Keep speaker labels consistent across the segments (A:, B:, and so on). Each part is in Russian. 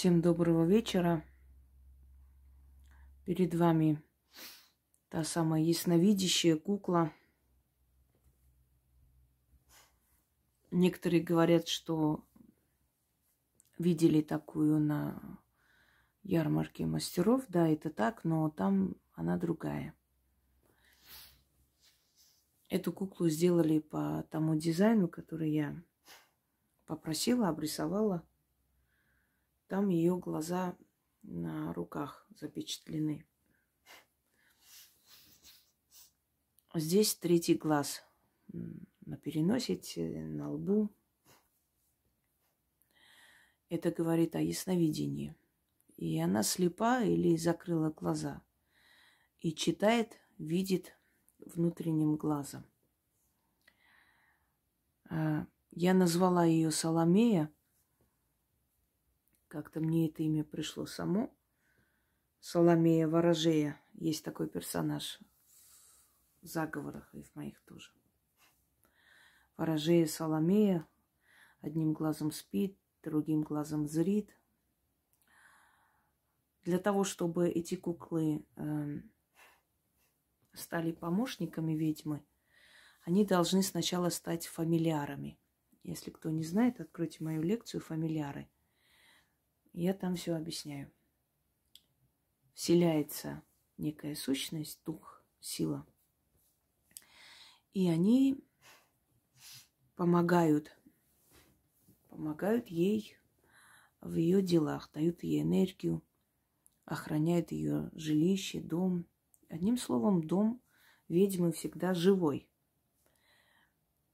A: Всем доброго вечера. Перед вами та самая ясновидящая кукла. Некоторые говорят, что видели такую на ярмарке мастеров. Да, это так, но там она другая. Эту куклу сделали по тому дизайну, который я попросила, обрисовала – там ее глаза на руках запечатлены. Здесь третий глаз на переносице, на лбу. Это говорит о ясновидении. И она слепа или закрыла глаза. И читает, видит внутренним глазом. А, я назвала ее Соломея – как-то мне это имя пришло само. Соломея Ворожея. Есть такой персонаж в заговорах и в моих тоже. Ворожея Соломея одним глазом спит, другим глазом зрит. Для того, чтобы эти куклы э, стали помощниками ведьмы, они должны сначала стать фамильярами. Если кто не знает, откройте мою лекцию «Фамильяры». Я там все объясняю. Вселяется некая сущность, дух, сила. И они помогают, помогают ей в ее делах, дают ей энергию, охраняют ее жилище, дом. Одним словом, дом ведьмы всегда живой.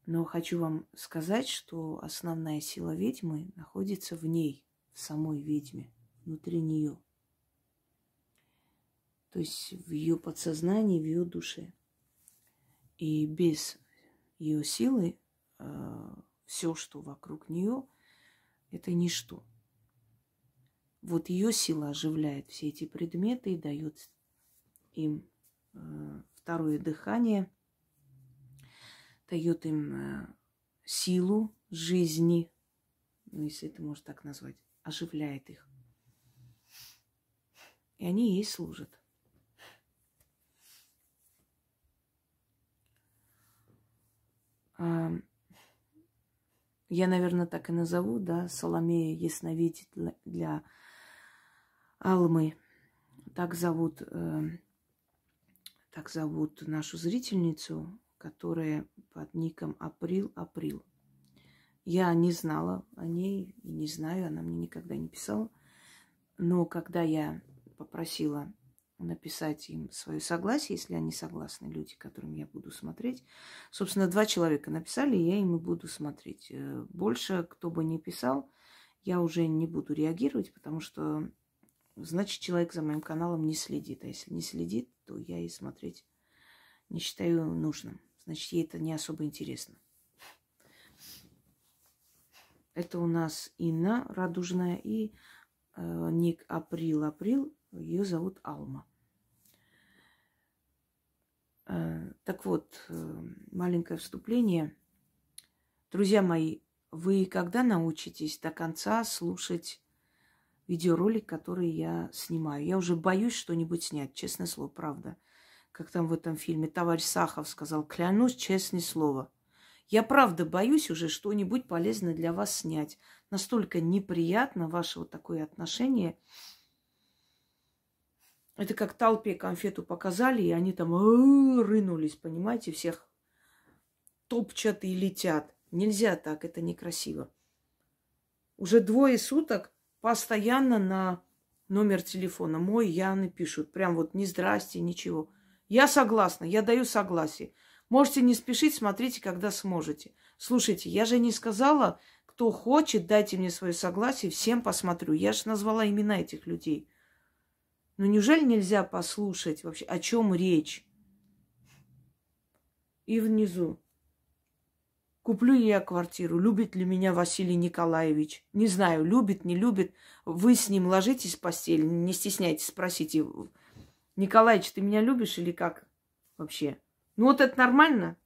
A: Но хочу вам сказать, что основная сила ведьмы находится в ней самой ведьме, внутри нее. То есть в ее подсознании, в ее душе. И без ее силы э, все, что вокруг нее, это ничто. Вот ее сила оживляет все эти предметы и дает им э, второе дыхание, дает им э, силу жизни, ну, если это можно так назвать оживляет их. И они ей служат. Я, наверное, так и назову, да, Соломея Ясновидеть для Алмы. Так зовут, эм, так зовут нашу зрительницу, которая под ником Април Април. Я не знала о ней, и не знаю, она мне никогда не писала. Но когда я попросила написать им свое согласие, если они согласны, люди, которым я буду смотреть. Собственно, два человека написали, и я им и буду смотреть. Э, больше, кто бы ни писал, я уже не буду реагировать, потому что, значит, человек за моим каналом не следит. А если не следит, то я и смотреть не считаю нужным. Значит, ей это не особо интересно. Это у нас Инна Радужная и э, ник Април. Април, ее зовут Алма. Э, так вот, э, маленькое вступление. Друзья мои, вы когда научитесь до конца слушать видеоролик, который я снимаю? Я уже боюсь что-нибудь снять, честное слово, правда. Как там в этом фильме товарищ Сахов сказал, клянусь, честное слово – я правда боюсь уже что-нибудь полезное для вас снять. Настолько неприятно ваше вот такое отношение. Это как толпе конфету показали, и они там рынулись, понимаете, всех топчат и летят. Нельзя так, это некрасиво. Уже двое суток постоянно на номер телефона мой Яны пишут. Прям вот не здрасте, ничего. Я согласна, я даю согласие. Можете не спешить, смотрите, когда сможете. Слушайте, я же не сказала, кто хочет, дайте мне свое согласие, всем посмотрю. Я же назвала имена этих людей. Но ну, неужели нельзя послушать вообще, о чем речь? И внизу. Куплю я квартиру. Любит ли меня Василий Николаевич? Не знаю, любит, не любит. Вы с ним ложитесь в постель, не стесняйтесь, спросите. Николаевич, ты меня любишь или как вообще? Ну вот это нормально.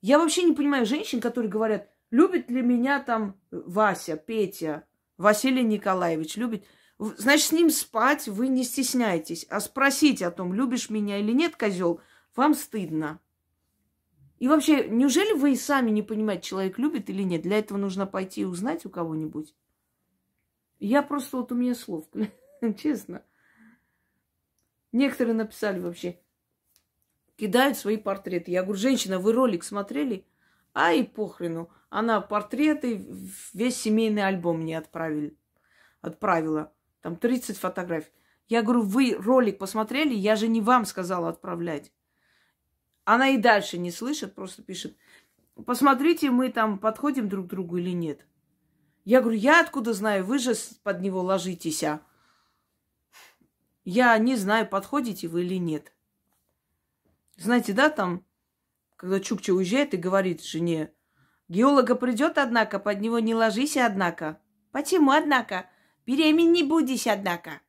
A: Я вообще не понимаю женщин, которые говорят, любит ли меня там Вася, Петя, Василий Николаевич, любит. Значит, с ним спать вы не стесняетесь, А спросить о том, любишь меня или нет, козел, вам стыдно. И вообще, неужели вы и сами не понимаете, человек любит или нет? Для этого нужно пойти и узнать у кого-нибудь. Я просто, вот у меня слов, честно. Некоторые написали вообще, кидают свои портреты. Я говорю, женщина, вы ролик смотрели? А и похрену. Она портреты, весь семейный альбом мне отправили, отправила. Там 30 фотографий. Я говорю, вы ролик посмотрели, я же не вам сказала отправлять. Она и дальше не слышит, просто пишет, посмотрите, мы там подходим друг к другу или нет. Я говорю, я откуда знаю, вы же под него ложитесь, а? Я не знаю, подходите вы или нет. Знаете, да, там, когда Чукча уезжает и говорит жене, геолога придет, однако, под него не ложись, однако. Почему, однако? беремен не будешь, однако.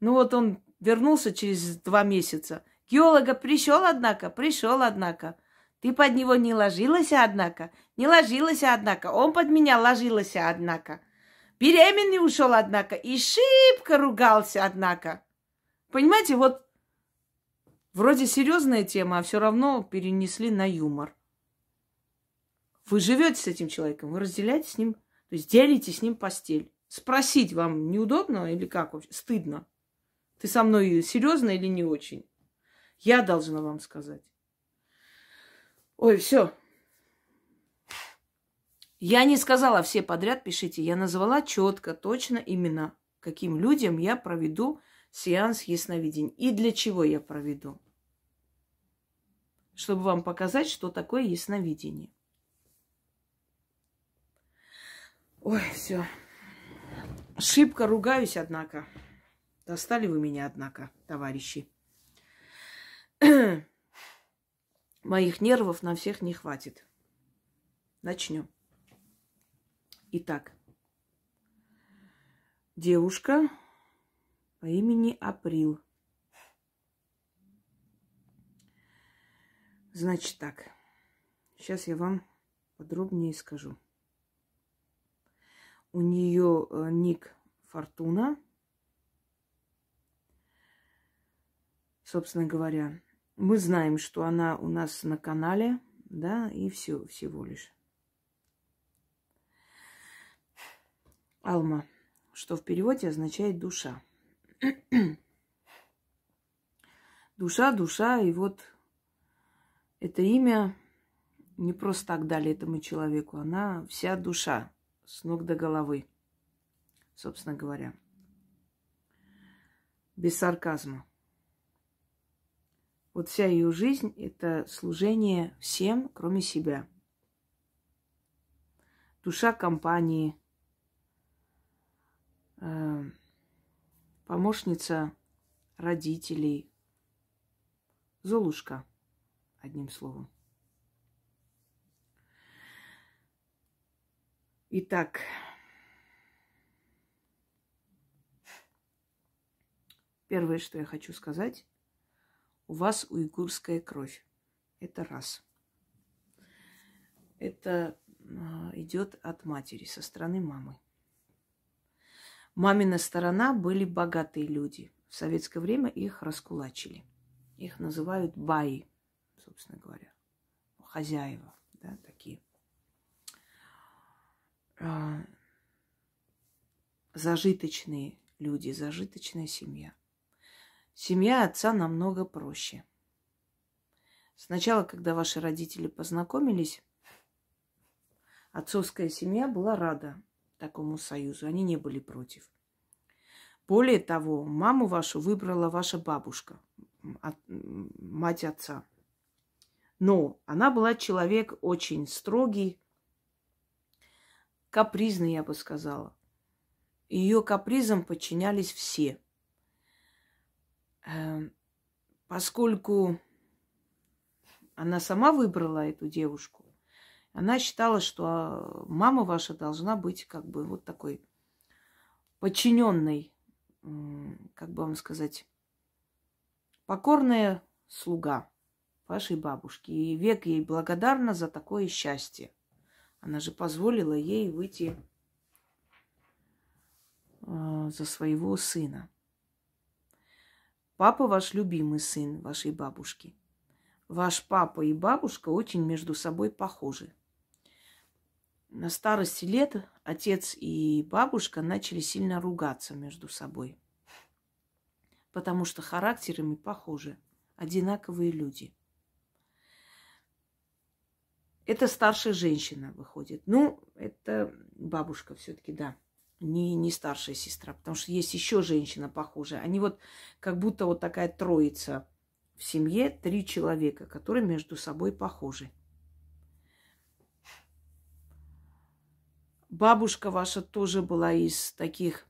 A: Ну вот он вернулся через два месяца. Геолога пришел, однако, пришел, однако. Ты под него не ложилась, однако, не ложилась, однако. Он под меня ложилась, однако. Беременный ушел, однако, и шибко ругался, однако. Понимаете, вот Вроде серьезная тема, а все равно перенесли на юмор. Вы живете с этим человеком, вы разделяете с ним, то есть делите с ним постель. Спросить вам неудобно или как вообще? Стыдно. Ты со мной серьезно или не очень? Я должна вам сказать. Ой, все. Я не сказала все подряд, пишите. Я назвала четко, точно имена, каким людям я проведу сеанс ясновидения и для чего я проведу чтобы вам показать, что такое ясновидение. Ой, все. Шибко ругаюсь, однако. Достали вы меня, однако, товарищи. Моих нервов на всех не хватит. Начнем. Итак, девушка по имени Април – Значит так, сейчас я вам подробнее скажу. У нее э, ник Фортуна. Собственно говоря, мы знаем, что она у нас на канале, да, и все, всего лишь. Алма, что в переводе означает душа. душа, душа, и вот это имя не просто так дали этому человеку, она вся душа, с ног до головы, собственно говоря. Без сарказма. Вот вся ее жизнь – это служение всем, кроме себя. Душа компании, э, помощница родителей, Золушка – одним словом. Итак, первое, что я хочу сказать, у вас уйгурская кровь. Это раз. Это а, идет от матери, со стороны мамы. Мамина сторона были богатые люди. В советское время их раскулачили. Их называют баи собственно говоря, ну, хозяева, да, такие. А, зажиточные люди, зажиточная семья. Семья отца намного проще. Сначала, когда ваши родители познакомились, отцовская семья была рада такому союзу. Они не были против. Более того, маму вашу выбрала ваша бабушка, мать отца. Но ну, она была человек очень строгий, капризный, я бы сказала. Ее капризам подчинялись все. Эм, поскольку она сама выбрала эту девушку, она считала, что а, мама ваша должна быть как бы вот такой подчиненной, как бы вам сказать, покорная слуга вашей бабушки И век ей благодарна за такое счастье. Она же позволила ей выйти а, за своего сына. Папа ваш любимый сын вашей бабушки. Ваш папа и бабушка очень между собой похожи. На старости лет отец и бабушка начали сильно ругаться между собой, потому что характерами похожи, одинаковые люди – это старшая женщина выходит. Ну, это бабушка все-таки, да. Не, не старшая сестра, потому что есть еще женщина похожая. Они вот как будто вот такая троица в семье, три человека, которые между собой похожи. Бабушка ваша тоже была из таких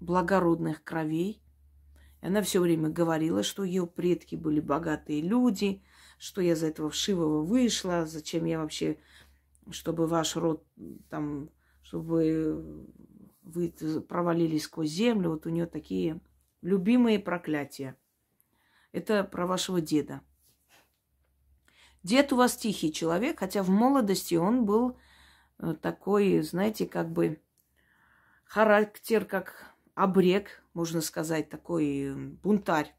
A: благородных кровей. И она все время говорила, что ее предки были богатые люди – что я за этого вшивого вышла, зачем я вообще, чтобы ваш род там, чтобы вы провалились сквозь землю. Вот у нее такие любимые проклятия. Это про вашего деда. Дед у вас тихий человек, хотя в молодости он был э, такой, знаете, как бы характер, как обрек, можно сказать, такой э, бунтарь.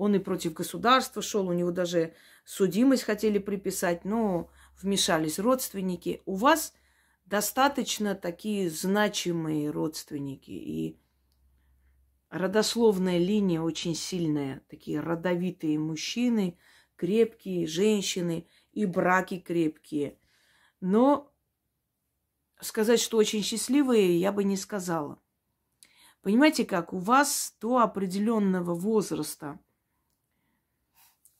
A: Он и против государства шел, у него даже судимость хотели приписать, но вмешались родственники. У вас достаточно такие значимые родственники, и родословная линия очень сильная, такие родовитые мужчины, крепкие женщины и браки крепкие. Но сказать, что очень счастливые, я бы не сказала. Понимаете как, у вас до определенного возраста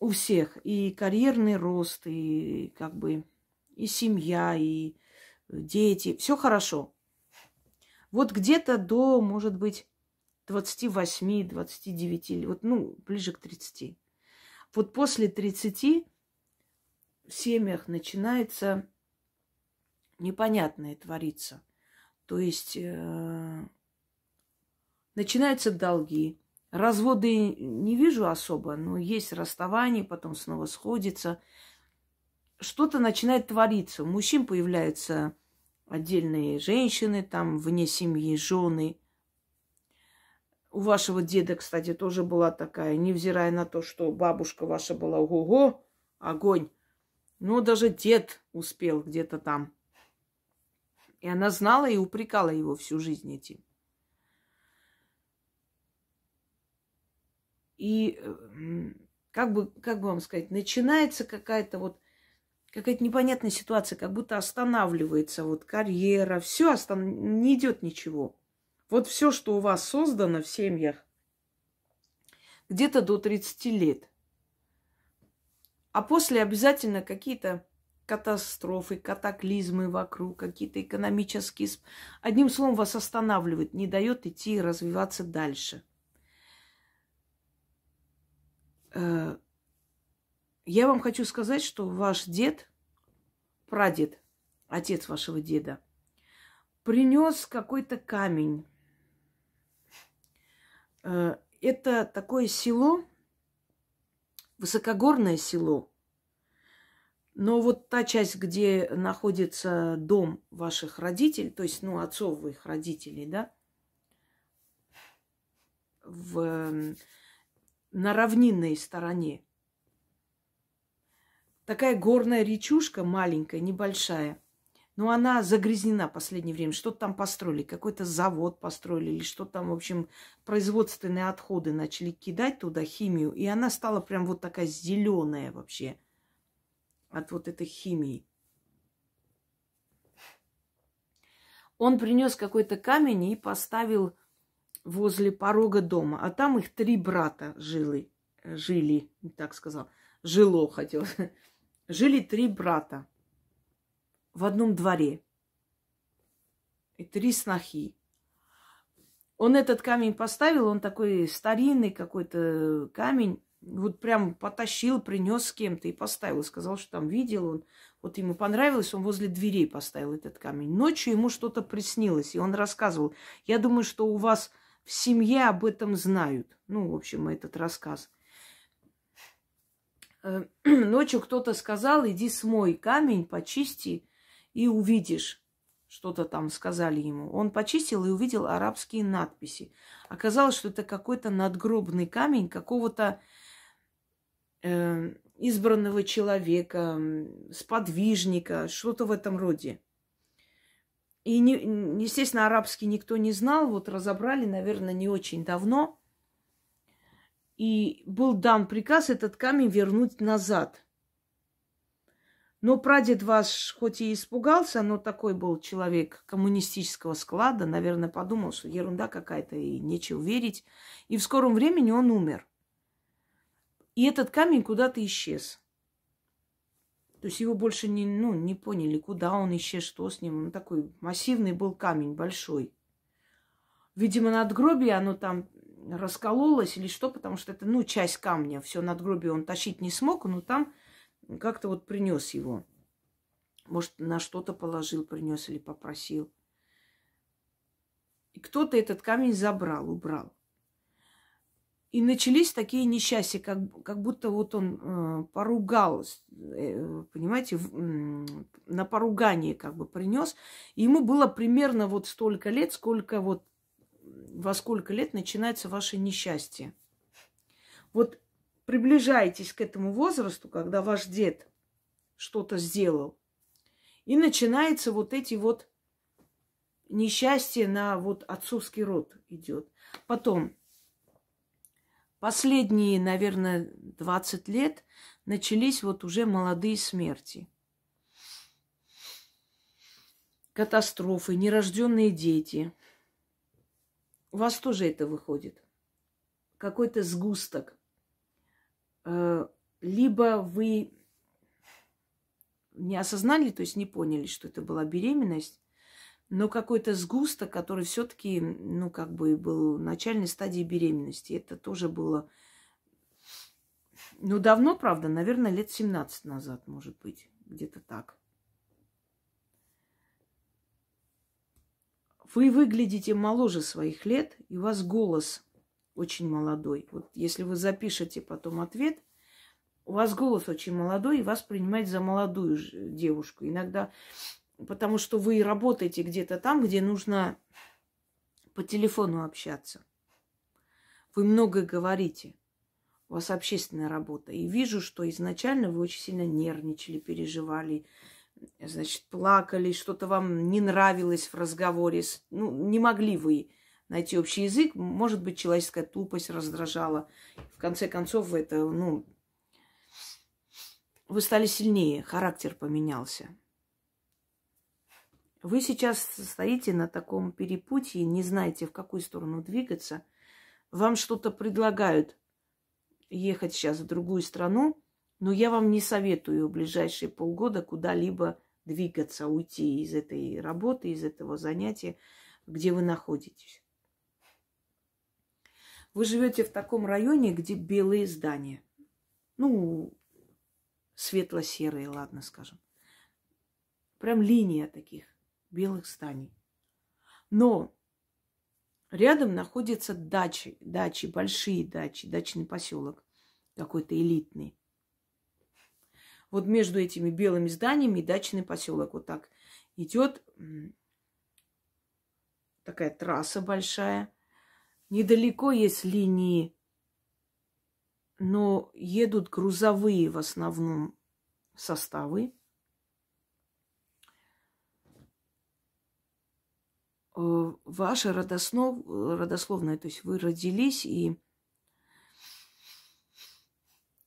A: у всех и карьерный рост, и как бы и семья, и дети. Все хорошо. Вот где-то до, может быть, 28-29, вот, ну, ближе к 30. Вот после 30 в семьях начинается непонятное творится. То есть э, начинаются долги, Разводы не вижу особо, но есть расставание, потом снова сходится. Что-то начинает твориться. У мужчин появляются отдельные женщины, там вне семьи, жены. У вашего деда, кстати, тоже была такая, невзирая на то, что бабушка ваша была ого-го, огонь. Но даже дед успел где-то там. И она знала и упрекала его всю жизнь этим. И э, как бы, как бы вам сказать, начинается какая-то вот какая-то непонятная ситуация, как будто останавливается вот карьера, все остан... не идет ничего. Вот все, что у вас создано в семьях, где-то до 30 лет. А после обязательно какие-то катастрофы, катаклизмы вокруг, какие-то экономические... Одним словом, вас останавливает, не дает идти и развиваться дальше – Э, я вам хочу сказать, что ваш дед, прадед, отец вашего деда, принес какой-то камень. Э, это такое село, высокогорное село. Но вот та часть, где находится дом ваших родителей, то есть, ну, отцов отцовых родителей, да, в на равнинной стороне. Такая горная речушка маленькая, небольшая. Но она загрязнена в последнее время. Что-то там построили, какой-то завод построили, или что там, в общем, производственные отходы начали кидать туда, химию. И она стала прям вот такая зеленая вообще от вот этой химии. Он принес какой-то камень и поставил возле порога дома, а там их три брата жили, жили, так сказал, жило хотел. Жили три брата в одном дворе и три снохи. Он этот камень поставил, он такой старинный какой-то камень, вот прям потащил, принес с кем-то и поставил. Сказал, что там видел он. Вот ему понравилось, он возле дверей поставил этот камень. Ночью ему что-то приснилось, и он рассказывал. Я думаю, что у вас в семье об этом знают. Ну, в общем, этот рассказ. Э, ночью кто-то сказал, иди смой камень, почисти и увидишь. Что-то там сказали ему. Он почистил и увидел арабские надписи. Оказалось, что это какой-то надгробный камень какого-то э, избранного человека, сподвижника, что-то в этом роде. И, не, естественно, арабский никто не знал. Вот разобрали, наверное, не очень давно. И был дан приказ этот камень вернуть назад. Но прадед ваш хоть и испугался, но такой был человек коммунистического склада, наверное, подумал, что ерунда какая-то и нечего верить. И в скором времени он умер. И этот камень куда-то исчез. То есть его больше не, ну, не поняли, куда он исчез, что с ним. Он такой массивный был камень, большой. Видимо, надгробие, оно там раскололось или что, потому что это, ну, часть камня. Все надгробие он тащить не смог, но там как-то вот принес его. Может, на что-то положил, принес или попросил. И кто-то этот камень забрал, убрал. И начались такие несчастья, как, как будто вот он э, поругал, э, понимаете, в, э, на поругание как бы принес. И ему было примерно вот столько лет, сколько вот во сколько лет начинается ваше несчастье. Вот приближаетесь к этому возрасту, когда ваш дед что-то сделал, и начинается вот эти вот несчастья на вот отцовский род идет. Потом Последние, наверное, 20 лет начались вот уже молодые смерти. Катастрофы, нерожденные дети. У вас тоже это выходит. Какой-то сгусток. Э, либо вы не осознали, то есть не поняли, что это была беременность, но какой-то сгусток, который все-таки, ну, как бы был в начальной стадии беременности. Это тоже было, ну, давно, правда, наверное, лет 17 назад, может быть, где-то так. Вы выглядите моложе своих лет, и у вас голос очень молодой. Вот если вы запишете потом ответ, у вас голос очень молодой, и вас принимают за молодую девушку. Иногда потому что вы работаете где-то там, где нужно по телефону общаться. Вы много говорите. У вас общественная работа. И вижу, что изначально вы очень сильно нервничали, переживали, значит, плакали, что-то вам не нравилось в разговоре. Ну, не могли вы найти общий язык. Может быть, человеческая тупость раздражала. В конце концов, это, ну, вы стали сильнее, характер поменялся. Вы сейчас стоите на таком перепутье, не знаете, в какую сторону двигаться. Вам что-то предлагают ехать сейчас в другую страну, но я вам не советую в ближайшие полгода куда-либо двигаться, уйти из этой работы, из этого занятия, где вы находитесь. Вы живете в таком районе, где белые здания. Ну, светло-серые, ладно, скажем. Прям линия таких белых зданий. Но рядом находятся дачи, дачи, большие дачи, дачный поселок какой-то элитный. Вот между этими белыми зданиями дачный поселок. Вот так идет такая трасса большая. Недалеко есть линии, но едут грузовые в основном составы. Э, ваше родоснов, э, родословное, то есть вы родились и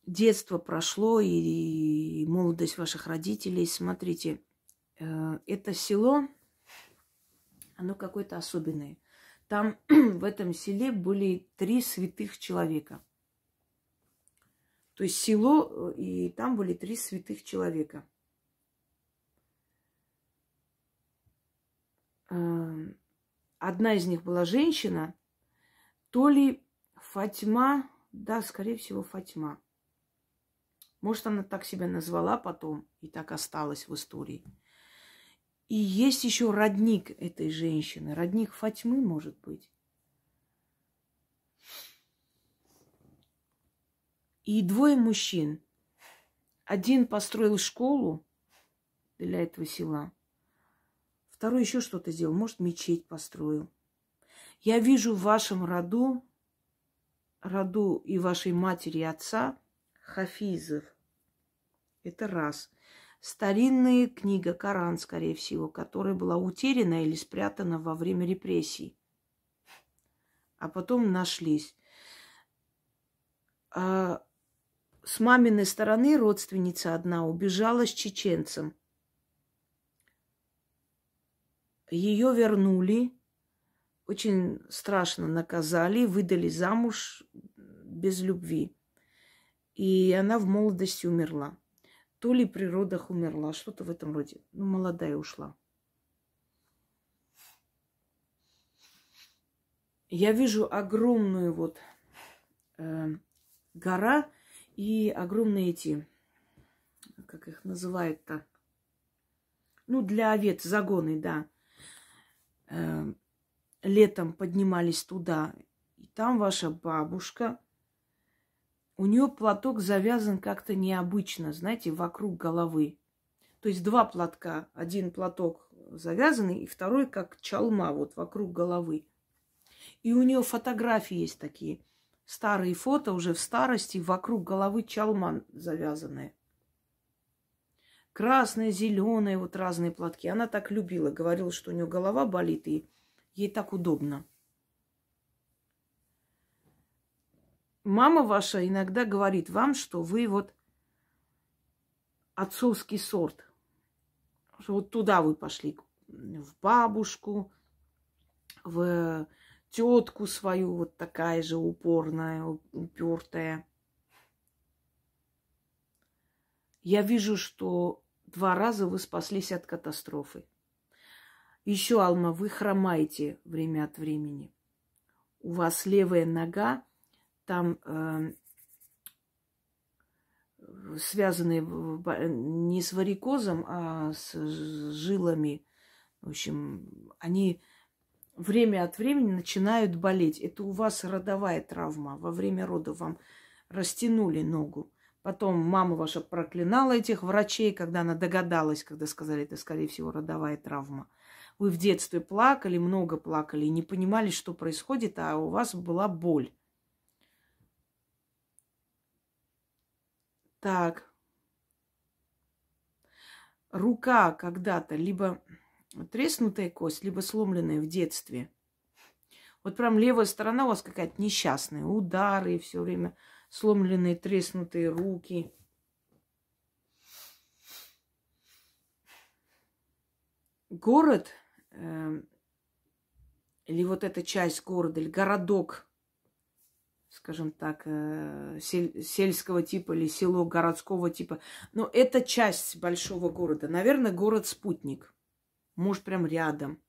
A: детство прошло, и молодость ваших родителей. Смотрите, э, это село, оно какое-то особенное. Там в этом селе были три святых человека. То есть село, и там были три святых человека – одна из них была женщина, то ли Фатьма, да, скорее всего, Фатьма. Может, она так себя назвала потом и так осталась в истории. И есть еще родник этой женщины, родник Фатьмы, может быть. И двое мужчин. Один построил школу для этого села – второй еще что-то сделал, может, мечеть построил. Я вижу в вашем роду, роду и вашей матери и отца хафизов. Это раз. Старинная книга, Коран, скорее всего, которая была утеряна или спрятана во время репрессий. А потом нашлись. А с маминой стороны родственница одна убежала с чеченцем – Ее вернули, очень страшно наказали, выдали замуж без любви. И она в молодости умерла. То ли при родах умерла, что-то в этом роде. Ну, молодая ушла. Я вижу огромную вот э, гора и огромные эти, как их называют-то, ну, для овец, загоны, да. Э, летом поднимались туда, и там ваша бабушка, у нее платок завязан как-то необычно, знаете, вокруг головы. То есть два платка, один платок завязанный, и второй как чалма вот вокруг головы. И у нее фотографии есть такие, старые фото уже в старости, вокруг головы чалма завязанная красные зеленые вот разные платки. Она так любила, говорила, что у нее голова болит, и ей так удобно. Мама ваша иногда говорит вам, что вы вот отцовский сорт. Что вот туда вы пошли, в бабушку, в тетку свою, вот такая же упорная, упертая. Я вижу, что Два раза вы спаслись от катастрофы. Еще, Алма, вы хромаете время от времени. У вас левая нога, там э, связаны не с варикозом, а с жилами. В общем, они время от времени начинают болеть. Это у вас родовая травма. Во время рода вам растянули ногу. Потом мама ваша проклинала этих врачей, когда она догадалась, когда сказали, это, скорее всего, родовая травма. Вы в детстве плакали, много плакали, и не понимали, что происходит, а у вас была боль. Так. Рука когда-то, либо треснутая кость, либо сломленная в детстве. Вот прям левая сторона у вас какая-то несчастная, удары все время сломленные, треснутые руки. Город э, или вот эта часть города, или городок, скажем так, э, сель, сельского типа или село городского типа, но это часть большого города. Наверное, город-спутник. Муж прям рядом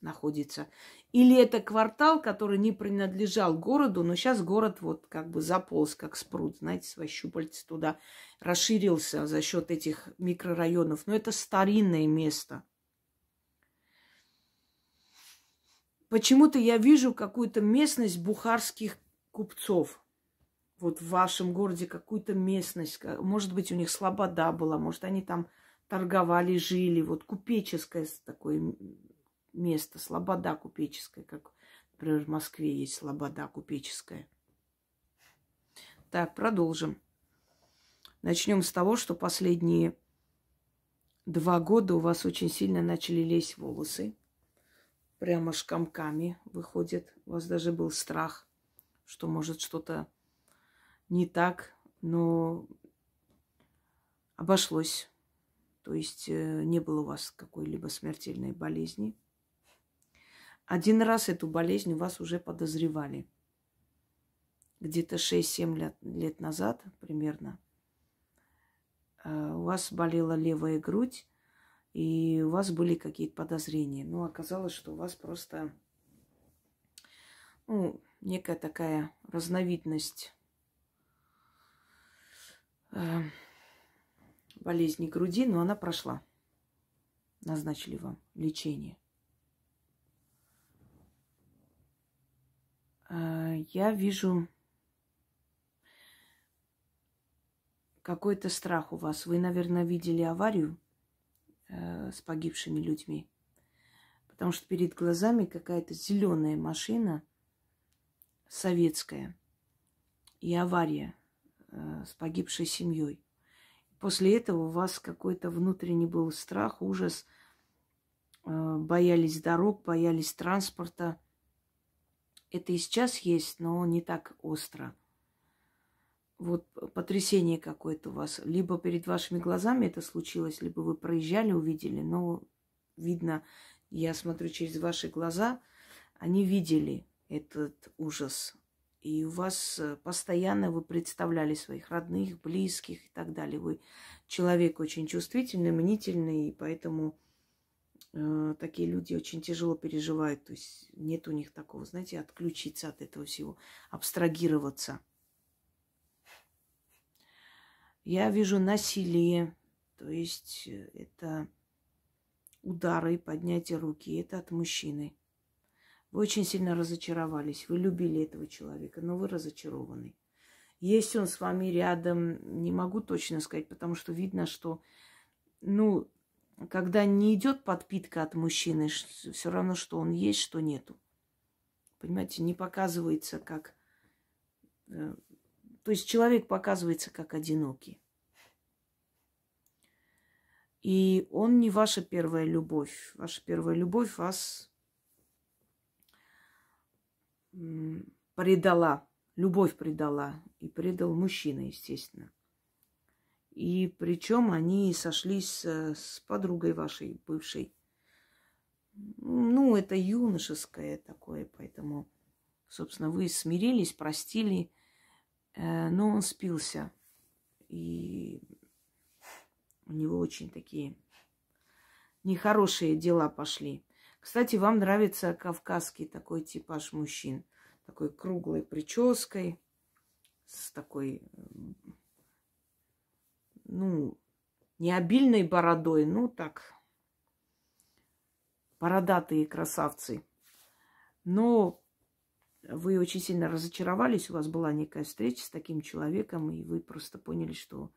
A: находится. Или это квартал, который не принадлежал городу, но сейчас город вот как бы заполз, как спрут, знаете, свои щупальцы туда расширился за счет этих микрорайонов. Но это старинное место. Почему-то я вижу какую-то местность бухарских купцов. Вот в вашем городе какую-то местность. Может быть, у них слобода была, может, они там торговали, жили. Вот купеческое такое место, слобода купеческая, как, например, в Москве есть слобода купеческая. Так, продолжим. Начнем с того, что последние два года у вас очень сильно начали лезть волосы. Прямо шкамками выходит. У вас даже был страх, что может что-то не так, но обошлось. То есть э, не было у вас какой-либо смертельной болезни – один раз эту болезнь у вас уже подозревали. Где-то 6-7 лет, лет назад примерно. Э, у вас болела левая грудь, и у вас были какие-то подозрения. Но ну, оказалось, что у вас просто ну, некая такая разновидность э, болезни груди, но она прошла. Назначили вам лечение. А, я вижу какой-то страх у вас. Вы, наверное, видели аварию э, с погибшими людьми, потому что перед глазами какая-то зеленая машина советская и авария э, с погибшей семьей. После этого у вас какой-то внутренний был страх, ужас, э, боялись дорог, боялись транспорта – это и сейчас есть, но не так остро. Вот потрясение какое-то у вас. Либо перед вашими глазами это случилось, либо вы проезжали, увидели, но видно, я смотрю через ваши глаза, они видели этот ужас. И у вас э, постоянно вы представляли своих родных, близких и так далее. Вы человек очень чувствительный, мнительный, и поэтому э, такие люди очень тяжело переживают. То есть нет у них такого, знаете, отключиться от этого всего, абстрагироваться. Я вижу насилие, то есть э, это удары, поднятие руки, это от мужчины. Вы очень сильно разочаровались, вы любили этого человека, но вы разочарованы. Есть он с вами рядом, не могу точно сказать, потому что видно, что, ну, когда не идет подпитка от мужчины, все равно, что он есть, что нету. Понимаете, не показывается как... Э, то есть человек показывается как одинокий. И он не ваша первая любовь. Ваша первая любовь вас предала. Любовь предала. И предал мужчина, естественно. И причем они сошлись э, с подругой вашей бывшей. Ну, это юношеское такое, поэтому, собственно, вы смирились, простили, э, но он спился. И у него очень такие нехорошие дела пошли. Кстати, вам нравится кавказский такой типаж мужчин. Такой круглой прической, с такой ну, не обильной бородой, ну так, бородатые красавцы. Но вы очень сильно разочаровались, у вас была некая встреча с таким человеком, и вы просто поняли, что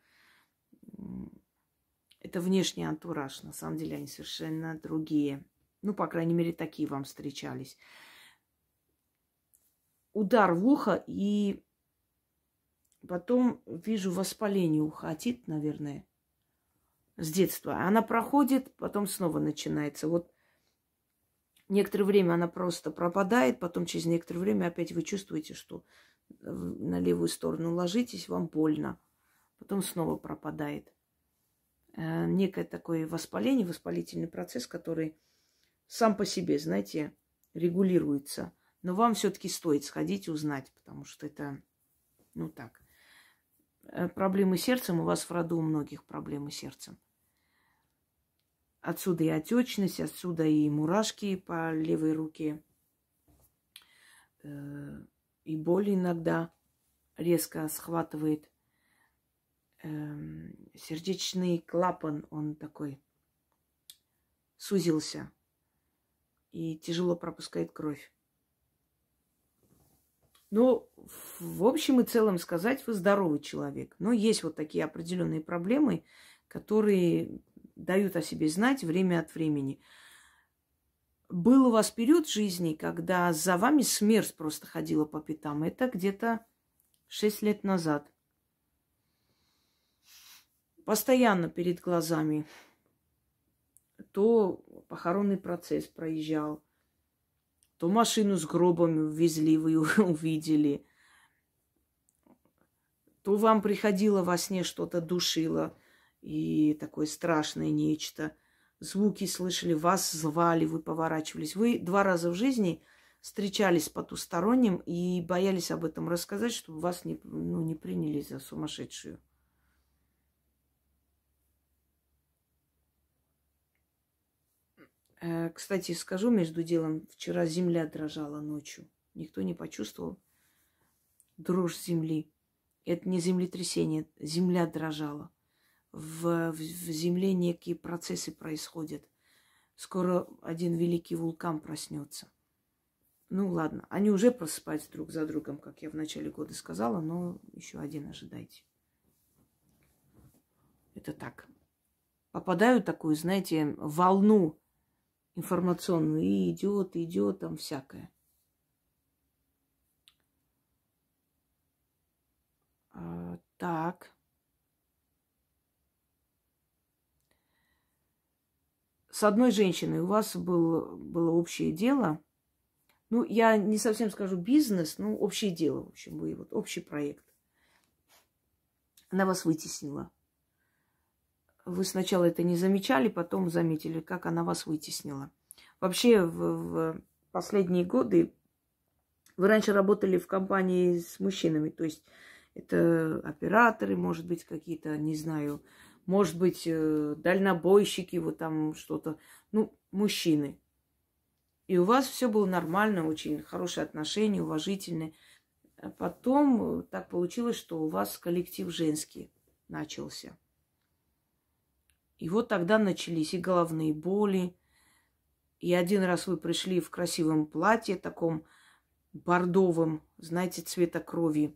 A: это внешний антураж. На самом деле они совершенно другие. Ну, по крайней мере, такие вам встречались. Удар в ухо и Потом вижу воспаление ухватит, наверное, с детства. Она проходит, потом снова начинается. Вот некоторое время она просто пропадает, потом через некоторое время опять вы чувствуете, что э, на левую сторону ложитесь, вам больно. Потом снова пропадает. Э, некое такое воспаление, воспалительный процесс, который сам по себе, знаете, регулируется. Но вам все-таки стоит сходить и узнать, потому что это, ну так, Э, проблемы сердцем, у вас в роду у многих проблемы сердцем. Отсюда и отечность, отсюда и мурашки по левой руке, э, и боль иногда резко схватывает. Эм, сердечный клапан, он такой сузился и тяжело пропускает кровь. Но ну, в общем и целом сказать, вы здоровый человек. Но есть вот такие определенные проблемы, которые дают о себе знать время от времени. Был у вас период жизни, когда за вами смерть просто ходила по пятам. Это где-то 6 лет назад. Постоянно перед глазами. То похоронный процесс проезжал – то машину с гробами везли, вы увидели, то вам приходило во сне что-то душило, и такое страшное нечто. Звуки слышали, вас звали, вы поворачивались. Вы два раза в жизни встречались с потусторонним и боялись об этом рассказать, чтобы вас не, ну, не приняли за сумасшедшую. Э, кстати, скажу между делом, вчера земля дрожала ночью. Никто не почувствовал дрожь земли. Это не землетрясение, земля дрожала. В, в, в земле некие процессы происходят. Скоро один великий вулкан проснется. Ну ладно, они уже просыпаются друг за другом, как я в начале года сказала, но еще один ожидайте. Это так. Попадаю в такую, знаете, волну информационную, и идет, идет, там всякое. А, так. С одной женщиной у вас был, было общее дело. Ну, я не совсем скажу бизнес, но общее дело, в общем, вы вот общий проект. Она вас вытеснила. Вы сначала это не замечали, потом заметили, как она вас вытеснила. Вообще, в, в последние годы вы раньше работали в компании с мужчинами, то есть это операторы, может быть, какие-то, не знаю, может быть, э, дальнобойщики, вот там что-то. Ну, мужчины. И у вас все было нормально, очень хорошие отношения, уважительные. А потом э, так получилось, что у вас коллектив женский начался. И вот тогда начались и головные боли. И один раз вы пришли в красивом платье, таком бордовом, знаете, цвета крови.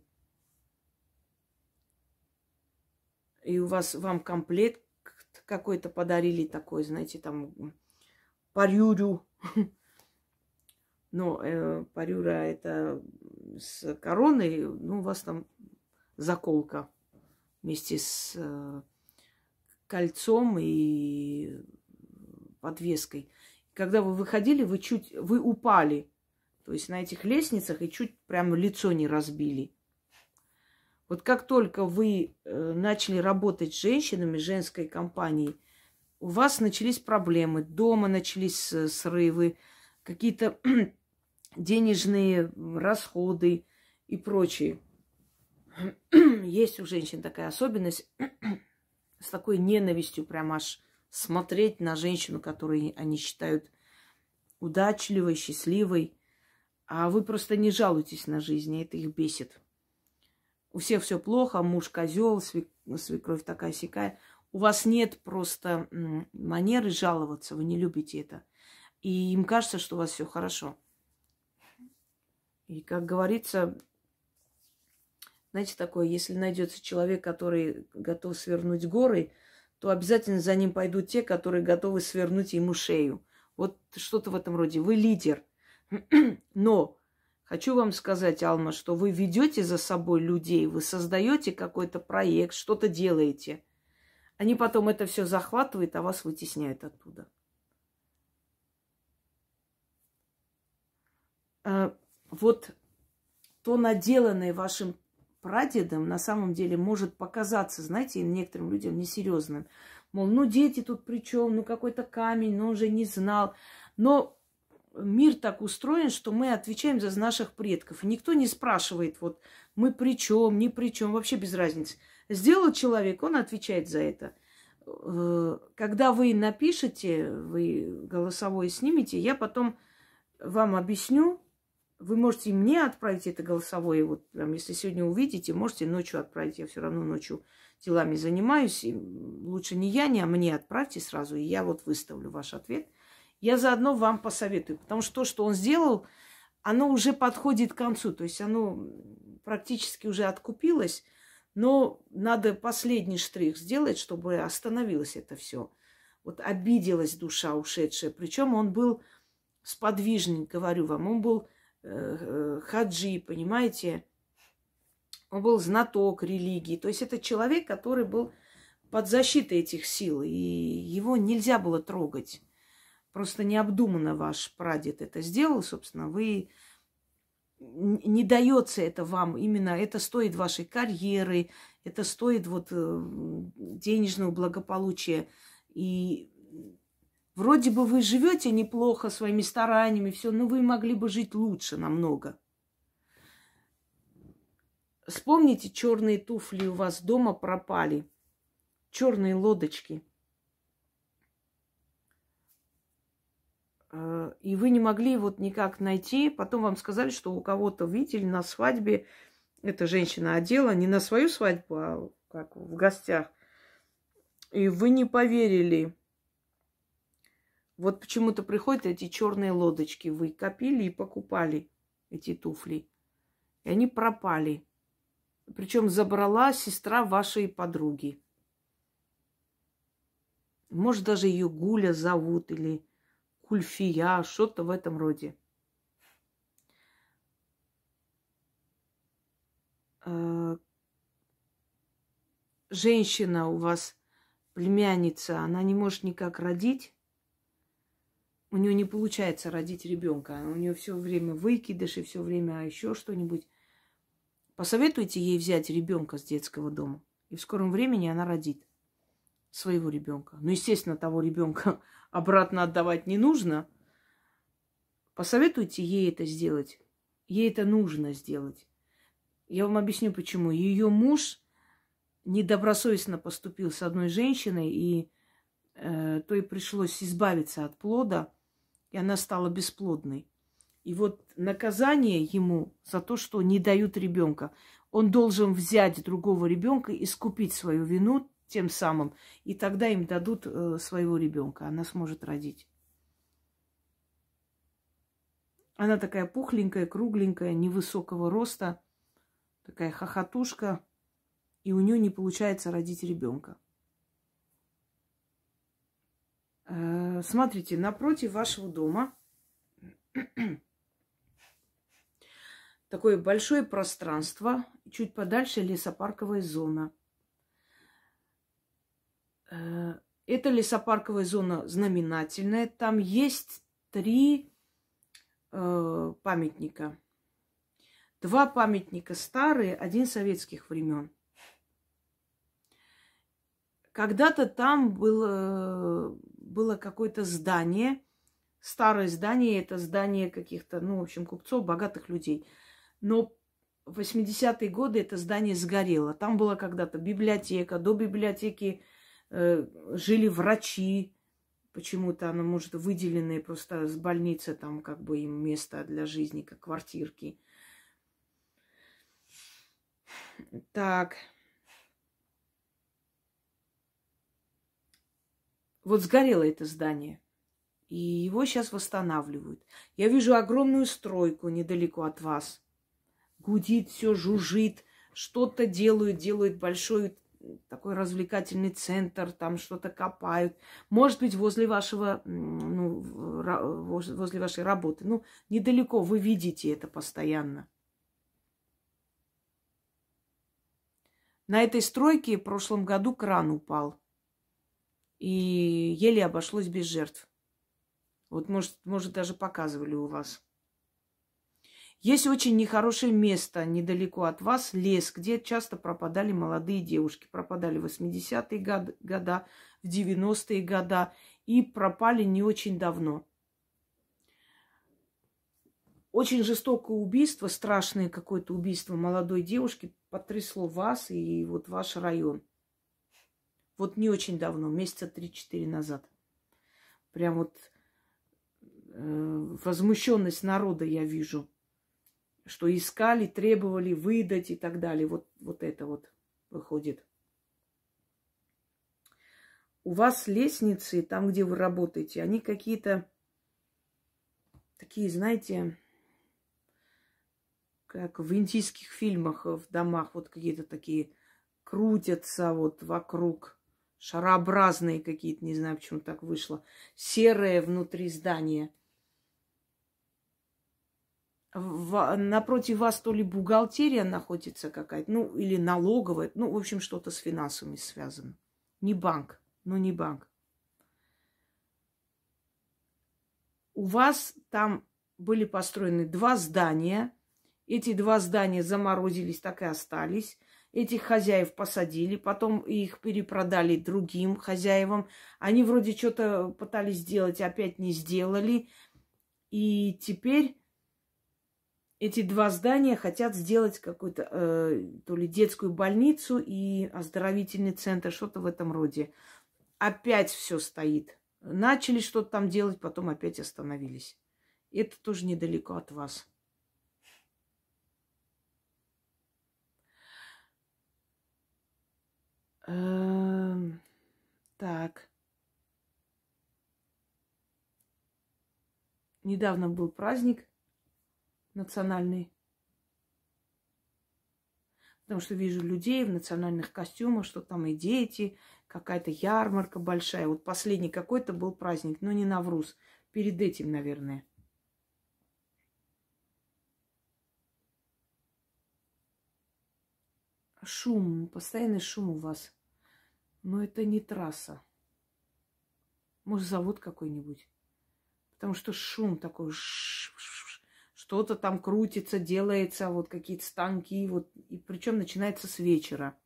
A: И у вас вам комплект какой-то подарили такой, знаете, там парюрю. Но э, парюра это с короной, ну, у вас там заколка вместе с э, кольцом и э, подвеской. Когда вы выходили, вы чуть, вы упали, то есть на этих лестницах и чуть прямо лицо не разбили. Вот как только вы э, начали работать с женщинами, женской компанией, у вас начались проблемы, дома начались э, срывы, какие-то денежные расходы и прочее. Есть у женщин такая особенность с такой ненавистью прям аж смотреть на женщину, которую они считают удачливой, счастливой. А вы просто не жалуетесь на жизнь, и это их бесит. У всех все плохо, муж козел, свекровь такая сякая. У вас нет просто манеры жаловаться, вы не любите это. И им кажется, что у вас все хорошо. И, как говорится, знаете, такое, если найдется человек, который готов свернуть горы, то обязательно за ним пойдут те, которые готовы свернуть ему шею. Вот что-то в этом роде. Вы лидер. Но хочу вам сказать, Алма, что вы ведете за собой людей, вы создаете какой-то проект, что-то делаете. Они потом это все захватывают, а вас вытесняют оттуда. Э, вот то наделанное вашим прадедом на самом деле может показаться, знаете, некоторым людям несерьезным. Мол, ну дети тут при чем, ну какой-то камень, но ну, он же не знал. Но мир так устроен, что мы отвечаем за наших предков. Никто не спрашивает, вот мы при чем, не при чем, вообще без разницы. Сделал человек, он отвечает за это. Э, когда вы напишете, вы голосовой снимете, я потом вам объясню, вы можете мне отправить это голосовое, вот там, если сегодня увидите, можете ночью отправить. Я все равно ночью делами занимаюсь. И лучше не я, не а мне отправьте сразу, и я вот выставлю ваш ответ. Я заодно вам посоветую, потому что то, что он сделал, оно уже подходит к концу, то есть оно практически уже откупилось, но надо последний штрих сделать, чтобы остановилось это все. Вот обиделась душа ушедшая. Причем он был сподвижник, говорю вам, он был Э, хаджи, понимаете? Он был знаток религии. То есть это человек, который был под защитой этих сил, и его нельзя было трогать. Просто необдуманно ваш прадед это сделал, собственно, вы не дается это вам именно, это стоит вашей карьеры, это стоит вот э, денежного благополучия. И Вроде бы вы живете неплохо своими стараниями, все, но вы могли бы жить лучше намного. Вспомните, черные туфли у вас дома пропали. Черные лодочки. Э, и вы не могли вот никак найти. Потом вам сказали, что у кого-то видели на свадьбе. Эта женщина одела не на свою свадьбу, а как в гостях. И вы не поверили. Вот почему-то приходят эти черные лодочки. Вы копили и покупали эти туфли. И они пропали. Причем забрала сестра вашей подруги. Может, даже ее Гуля зовут или Кульфия, что-то в этом роде. Э, женщина у вас, племянница, она не может никак родить у нее не получается родить ребенка. У нее все время выкидыш и все время еще что-нибудь. Посоветуйте ей взять ребенка с детского дома. И в скором времени она родит своего ребенка. Ну, естественно, того ребенка обратно отдавать не нужно. Посоветуйте ей это сделать. Ей это нужно сделать. Я вам объясню почему. Ее муж недобросовестно поступил с одной женщиной, и э, то и пришлось избавиться от плода – и она стала бесплодной. И вот наказание ему за то, что не дают ребенка, он должен взять другого ребенка, и скупить свою вину тем самым, и тогда им дадут э, своего ребенка, она сможет родить. Она такая пухленькая, кругленькая, невысокого роста, такая хохотушка, и у нее не получается родить ребенка. Э, смотрите, напротив вашего дома такое большое пространство, чуть подальше лесопарковая зона. Э, эта лесопарковая зона знаменательная. Там есть три э, памятника. Два памятника старые, один советских времен. Когда-то там был, э, было какое-то здание, старое здание, это здание каких-то, ну, в общем, купцов, богатых людей. Но в 80-е годы это здание сгорело. Там была когда-то библиотека, до библиотеки э, жили врачи, почему-то она, может, выделенные просто с больницы, там как бы им место для жизни, как квартирки. Так. Вот сгорело это здание. И его сейчас восстанавливают. Я вижу огромную стройку недалеко от вас. Гудит все, жужжит, что-то делают, делают большой такой развлекательный центр, там что-то копают. Может быть, возле вашего, ну, возле вашей работы. Ну, недалеко, вы видите это постоянно. На этой стройке в прошлом году кран упал и еле обошлось без жертв. Вот, может, может, даже показывали у вас. Есть очень нехорошее место недалеко от вас, лес, где часто пропадали молодые девушки. Пропадали в 80-е год, года, в 90-е года и пропали не очень давно. Очень жестокое убийство, страшное какое-то убийство молодой девушки потрясло вас и вот ваш район. Вот не очень давно, месяца 3-4 назад. Прям вот э, возмущенность народа я вижу, что искали, требовали выдать и так далее. Вот, вот это вот выходит. У вас лестницы, там, где вы работаете, они какие-то такие, знаете, как в индийских фильмах, э, в домах, вот какие-то такие крутятся вот вокруг – шарообразные какие-то, не знаю, почему так вышло, серые внутри здания. В, напротив вас то ли бухгалтерия находится какая-то, ну, или налоговая, ну, в общем, что-то с финансами связано. Не банк, но ну, не банк. У вас там были построены два здания. Эти два здания заморозились, так и остались. Этих хозяев посадили, потом их перепродали другим хозяевам. Они вроде что-то пытались сделать, опять не сделали. И теперь эти два здания хотят сделать какую-то э, то ли детскую больницу и оздоровительный центр, что-то в этом роде. Опять все стоит. Начали что-то там делать, потом опять остановились. Это тоже недалеко от вас. Эм, так. Недавно был праздник национальный. Потому что вижу людей в национальных костюмах, что там и дети, какая-то ярмарка большая. Вот последний какой-то был праздник, но не Навруз. Перед этим, наверное. Шум, постоянный шум у вас. Но это не трасса. Может, завод какой-нибудь. Потому что шум такой, что-то там крутится, делается, вот какие-то станки, вот, и причем начинается с вечера.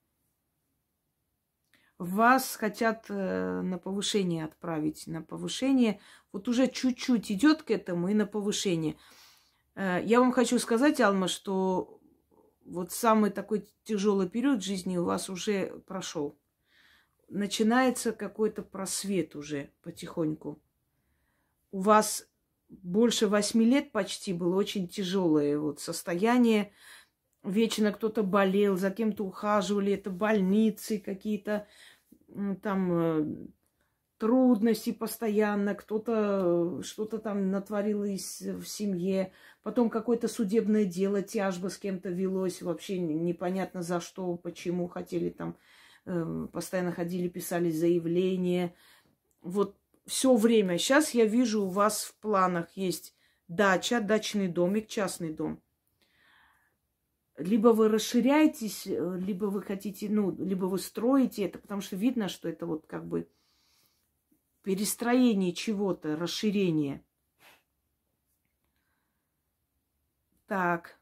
A: Вас хотят э, на повышение отправить, на повышение. Вот уже чуть-чуть идет к этому и на повышение. Э, я вам хочу сказать, Алма, что вот самый такой тяжелый период жизни у вас уже прошел начинается какой-то просвет уже потихоньку. У вас больше восьми лет почти было очень тяжелое вот состояние. Вечно кто-то болел, за кем-то ухаживали, это больницы какие-то, там э, трудности постоянно, кто-то э, что-то там натворилось э, в семье, потом какое-то судебное дело, тяжба с кем-то велось, вообще непонятно за что, почему хотели там Эм, постоянно ходили, писали заявления. Вот все время. Сейчас я вижу, у вас в планах есть дача, дачный домик, частный дом. Либо вы расширяетесь, э, либо вы хотите, ну, либо вы строите это, потому что видно, что это вот как бы перестроение чего-то, расширение. Так.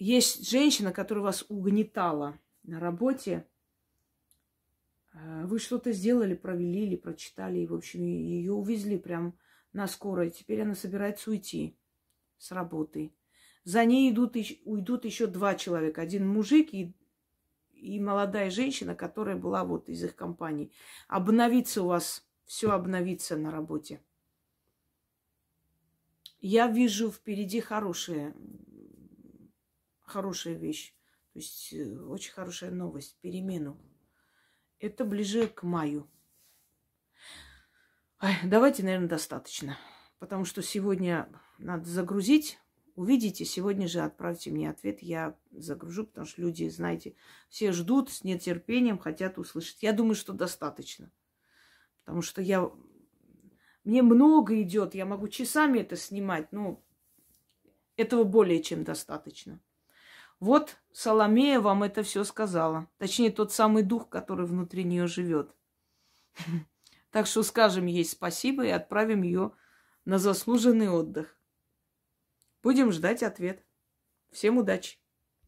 A: Есть женщина, которая вас угнетала на работе. Э, вы что-то сделали, провели или прочитали, и, в общем, ее увезли прям на скорой. Теперь она собирается уйти с работы. За ней идут, уйдут еще два человека. Один мужик и, и молодая женщина, которая была вот из их компании. Обновится у вас, все обновится на работе. Я вижу впереди хорошее, хорошая вещь. То есть э, очень хорошая новость, перемену. Это ближе к маю. Ой, давайте, наверное, достаточно. Потому что сегодня надо загрузить. Увидите, сегодня же отправьте мне ответ, я загружу, потому что люди, знаете, все ждут с нетерпением, хотят услышать. Я думаю, что достаточно. Потому что я... Мне много идет, я могу часами это снимать, но этого более чем достаточно. Вот Соломея вам это все сказала. Точнее, тот самый дух, который внутри нее живет. Так что скажем ей спасибо и отправим ее на заслуженный отдых. Будем ждать ответ. Всем удачи!